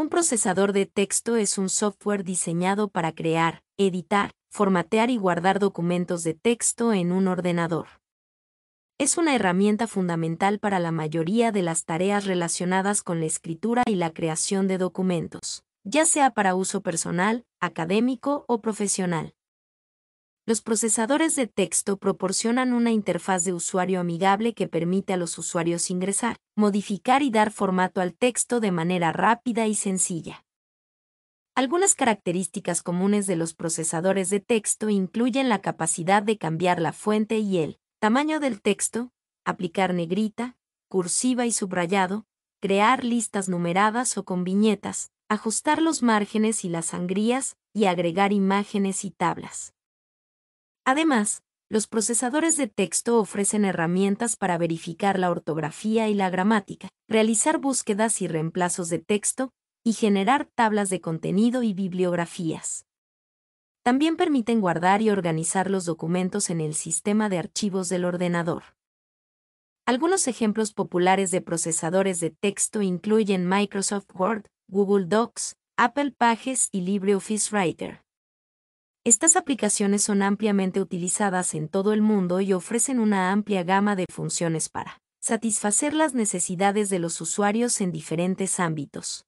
Un procesador de texto es un software diseñado para crear, editar, formatear y guardar documentos de texto en un ordenador. Es una herramienta fundamental para la mayoría de las tareas relacionadas con la escritura y la creación de documentos, ya sea para uso personal, académico o profesional los procesadores de texto proporcionan una interfaz de usuario amigable que permite a los usuarios ingresar, modificar y dar formato al texto de manera rápida y sencilla. Algunas características comunes de los procesadores de texto incluyen la capacidad de cambiar la fuente y el tamaño del texto, aplicar negrita, cursiva y subrayado, crear listas numeradas o con viñetas, ajustar los márgenes y las sangrías, y agregar imágenes y tablas. Además, los procesadores de texto ofrecen herramientas para verificar la ortografía y la gramática, realizar búsquedas y reemplazos de texto, y generar tablas de contenido y bibliografías. También permiten guardar y organizar los documentos en el sistema de archivos del ordenador. Algunos ejemplos populares de procesadores de texto incluyen Microsoft Word, Google Docs, Apple Pages y LibreOffice Writer. Estas aplicaciones son ampliamente utilizadas en todo el mundo y ofrecen una amplia gama de funciones para satisfacer las necesidades de los usuarios en diferentes ámbitos.